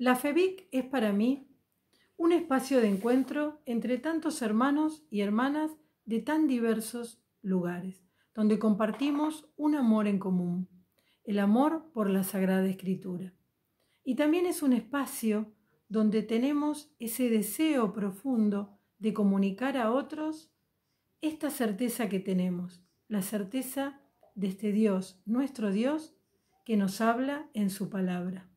La FEBIC es para mí un espacio de encuentro entre tantos hermanos y hermanas de tan diversos lugares, donde compartimos un amor en común, el amor por la Sagrada Escritura. Y también es un espacio donde tenemos ese deseo profundo de comunicar a otros esta certeza que tenemos, la certeza de este Dios, nuestro Dios, que nos habla en su palabra.